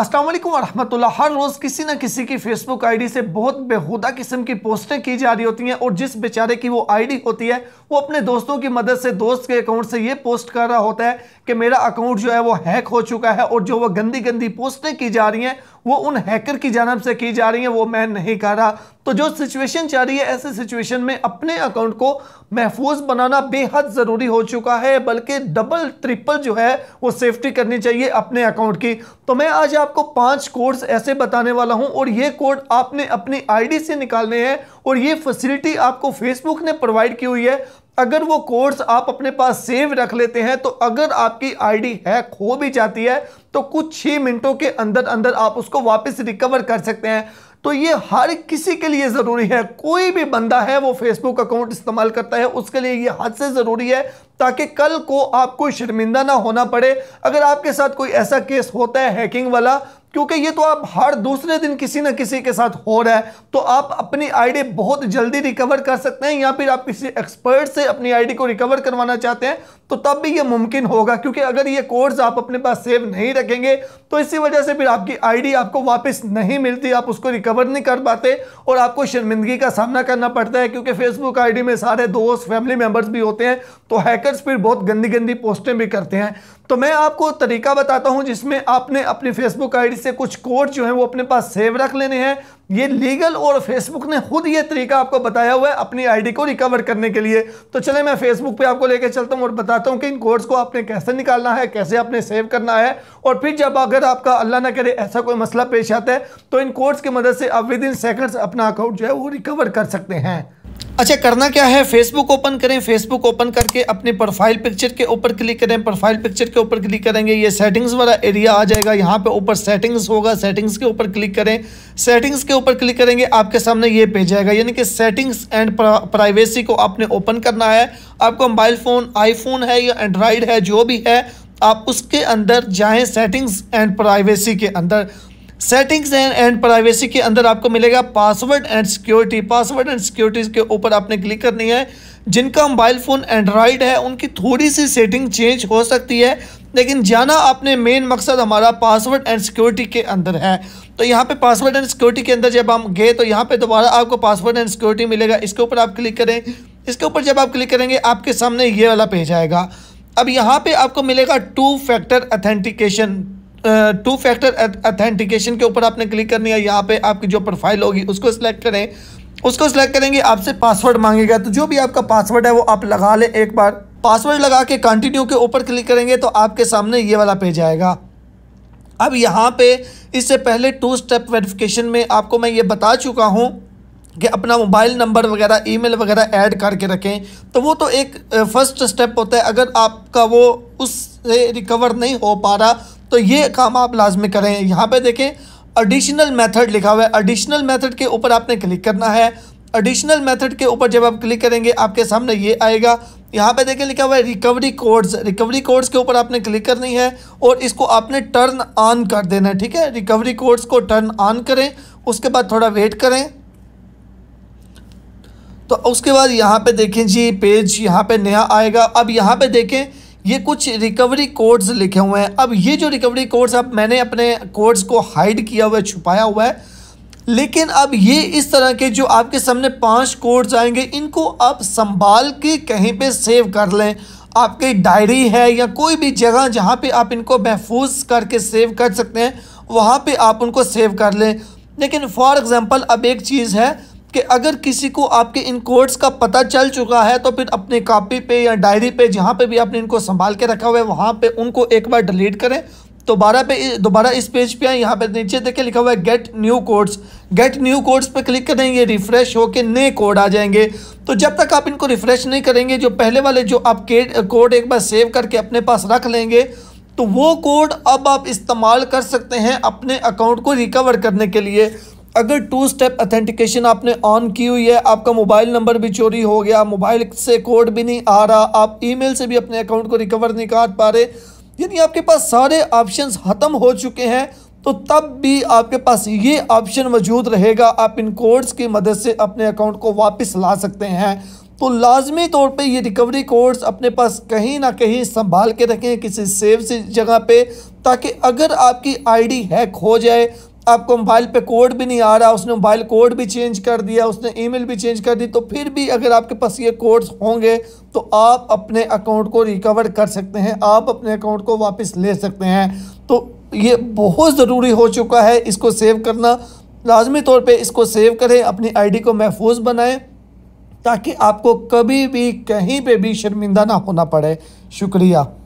अस्सलाम वालेकुम हर रोज़ किसी ना किसी की फेसबुक आईडी से बहुत बेहुदा किस्म की पोस्टें की जा रही होती हैं और जिस बेचारे की वो आईडी होती है वो अपने दोस्तों की मदद से दोस्त के अकाउंट से ये पोस्ट कर रहा होता है कि मेरा अकाउंट जो है वो हैक हो चुका है और जो वो गंदी गंदी पोस्टें की जा रही हैं वो उन हैकर की जानब से की जा रही हैं वो मैं नहीं कर रहा तो जो सिचुएशन जा रही है ऐसे सिचुएशन में अपने अकाउंट को महफूज बनाना बेहद ज़रूरी हो चुका है बल्कि डबल ट्रिपल जो है वो सेफ्टी करनी चाहिए अपने अकाउंट की तो मैं आज आपको पांच कोड्स ऐसे बताने वाला हूं और ये कोड आपने अपनी आईडी से निकालने हैं और ये फैसिलिटी आपको फेसबुक ने प्रोवाइड की हुई है अगर वो कोड्स आप अपने पास सेव रख लेते हैं तो अगर आपकी आईडी हैक हो भी जाती है तो कुछ ही मिनटों के अंदर अंदर आप उसको वापस रिकवर कर सकते हैं तो ये हर किसी के लिए ज़रूरी है कोई भी बंदा है वो फेसबुक अकाउंट इस्तेमाल करता है उसके लिए ये हद से ज़रूरी है ताकि कल को आपको शर्मिंदा ना होना पड़े अगर आपके साथ कोई ऐसा केस होता है हैकिंग वाला क्योंकि ये तो आप हर दूसरे दिन किसी न किसी के साथ हो रहा है तो आप अपनी आईडी बहुत जल्दी रिकवर कर सकते हैं या फिर आप किसी एक्सपर्ट से अपनी आईडी को रिकवर करवाना चाहते हैं तो तब भी ये मुमकिन होगा क्योंकि अगर ये कोड्स आप अपने पास सेव नहीं रखेंगे तो इसी वजह से फिर आपकी आईडी आपको वापस नहीं मिलती आप उसको रिकवर नहीं कर पाते और आपको शर्मिंदगी का सामना करना पड़ता है क्योंकि फेसबुक आई में सारे दोस्त फैमिली मेम्बर्स भी होते हैं तो हैकरस फिर बहुत गंदी गंदी पोस्टें भी करते हैं तो मैं आपको तरीका बताता हूँ जिसमें आपने अपनी फेसबुक आई से कुछ कोड जो है वो अपने पास सेव रख लेने हैं ये लीगल और फेसबुक ने खुद ये तरीका आपको बताया हुआ है अपनी आईडी को रिकवर करने के लिए तो चले मैं फेसबुक पे आपको लेके चलता हूँ और बताता हूँ कि इन कोड्स को आपने कैसे निकालना है कैसे आपने सेव करना है और फिर जब अगर आपका अल्लाह ना करे ऐसा कोई मसला पेश आता है तो इन कोड्स की मदद से आप विद इन सेकेंड्स अपना अकाउंट जो है वो रिकवर कर सकते हैं अच्छा करना क्या है फेसबुक ओपन करें फेसबुक ओपन करके अपने प्रोफाइल पिक्चर के ऊपर क्लिक करें प्रोफाइल पिक्चर के ऊपर क्लिक करेंगे ये सेटिंग्स वाला एरिया आ जाएगा यहाँ पे ऊपर सेटिंग्स होगा सेटिंग्स के ऊपर क्लिक करें सेटिंग्स के ऊपर क्लिक करेंगे आपके सामने ये पेज आएगा यानी कि सेटिंग्स एंड प्राइवेसी को आपने ओपन करना है आपका मोबाइल फ़ोन आईफोन है या एंड्रॉयड है जो भी है आप उसके अंदर जाएँ सेटिंग्स एंड प्राइवेसी के अंदर सेटिंग्स एंड एंड प्राइवेसी के अंदर आपको मिलेगा password and security password and security के ऊपर आपने क्लिक करनी है जिनका मोबाइल फ़ोन एंड्रॉयड है उनकी थोड़ी सी सेटिंग चेंज हो सकती है लेकिन जाना आपने मेन मकसद हमारा पासवर्ड एंड सिक्योरिटी के अंदर है तो यहाँ पे पासवर्ड एंड सिक्योरिटी के अंदर जब हम गए तो यहाँ पे दोबारा आपको पासवर्ड एंड सिक्योरिटी मिलेगा इसके ऊपर आप क्लिक करें इसके ऊपर जब आप क्लिक करेंगे आपके सामने ये वाला पेज आएगा अब यहाँ पे आपको मिलेगा two factor authentication two factor authentication के ऊपर आपने क्लिक करनी है यहाँ पे आपकी जो प्रोफाइल होगी उसको सिलेक्ट करें उसको सिलेक्ट करेंगे आपसे पासवर्ड मांगेगा तो जो भी आपका पासवर्ड है वो आप लगा लें एक बार पासवर्ड लगा के कंटिन्यू के ऊपर क्लिक करेंगे तो आपके सामने ये वाला पेज आएगा अब यहाँ पे इससे पहले टू स्टेप वेरिफिकेशन में आपको मैं ये बता चुका हूँ कि अपना मोबाइल नंबर वगैरह ईमेल वगैरह ऐड करके रखें तो वो तो एक फ़र्स्ट स्टेप होता है अगर आपका वो उससे रिकवर नहीं हो पा रहा तो ये काम आप लाजमी करें यहाँ पे देखें एडिशनल मेथड लिखा हुआ है एडिशनल मेथड के ऊपर आपने क्लिक करना है एडिशनल मेथड के ऊपर जब आप क्लिक करेंगे आपके सामने ये आएगा यहाँ पे देखें लिखा हुआ है रिकवरी कोड्स रिकवरी कोड्स के ऊपर आपने क्लिक करनी है और इसको आपने टर्न ऑन कर देना है ठीक है रिकवरी कोड्स को टर्न ऑन करें उसके बाद थोड़ा वेट करें तो उसके बाद यहाँ पे देखें जी पेज यहाँ पे नया आएगा अब यहाँ पे देखें ये कुछ रिकवरी कोड्स लिखे हुए हैं अब ये जो रिकवरी कोड्स अब मैंने अपने कोड्स को हाइड किया हुआ है छुपाया हुआ है लेकिन अब ये इस तरह के जो आपके सामने पांच कोड्स आएंगे इनको आप संभाल के कहीं पे सेव कर लें आपकी डायरी है या कोई भी जगह जहाँ पे आप इनको महफूज करके सेव कर सकते हैं वहाँ पे आप उनको सेव कर लें लेकिन फॉर एग्ज़ाम्पल अब एक चीज़ है कि अगर किसी को आपके इन कोड्स का पता चल चुका है तो फिर अपने कापी पे या डायरी पे जहाँ पे भी आपने इनको संभाल के रखा हुआ है वहाँ पे उनको एक बार डिलीट करें दोबारा पे दोबारा इस पेज पे आए यहाँ पे नीचे देखे लिखा हुआ है get new codes get new codes पे क्लिक करें ये रिफ़्रेश होके नए कोड आ जाएंगे तो जब तक आप इनको रिफ़्रेश नहीं करेंगे जो पहले वाले जो आप कोड एक बार सेव करके अपने पास रख लेंगे तो वो कोड अब आप इस्तेमाल कर सकते हैं अपने अकाउंट को रिकवर करने के लिए अगर टू स्टेप अथेंटिकेशन आपने ऑन की हुई है आपका मोबाइल नंबर भी चोरी हो गया मोबाइल से कोड भी नहीं आ रहा आप ईमेल से भी अपने अकाउंट को रिकवर नहीं कर पा रहे यानी आपके पास सारे ऑप्शन ख़त्म हो चुके हैं तो तब भी आपके पास ये ऑप्शन मौजूद रहेगा आप इन कोड्स की मदद से अपने अकाउंट को वापस ला सकते हैं तो लाजमी तौर पे ये रिकवरी कोड्स अपने पास कहीं ना कहीं संभाल के रखें किसी सेफ सी जगह पे ताकि अगर आपकी आईडी हैक हो जाए आपको मोबाइल पे कोड भी नहीं आ रहा उसने मोबाइल कोड भी चेंज कर दिया उसने ईमेल भी चेंज कर दी तो फिर भी अगर आपके पास ये कोड्स होंगे तो आप अपने अकाउंट को रिकवर कर सकते हैं आप अपने अकाउंट को वापस ले सकते हैं तो ये बहुत ज़रूरी हो चुका है इसको सेव करना लाजमी तौर पे इसको सेव करें अपनी आई को महफूज बनाएँ ताकि आपको कभी भी कहीं पर भी शर्मिंदा ना होना पड़े शुक्रिया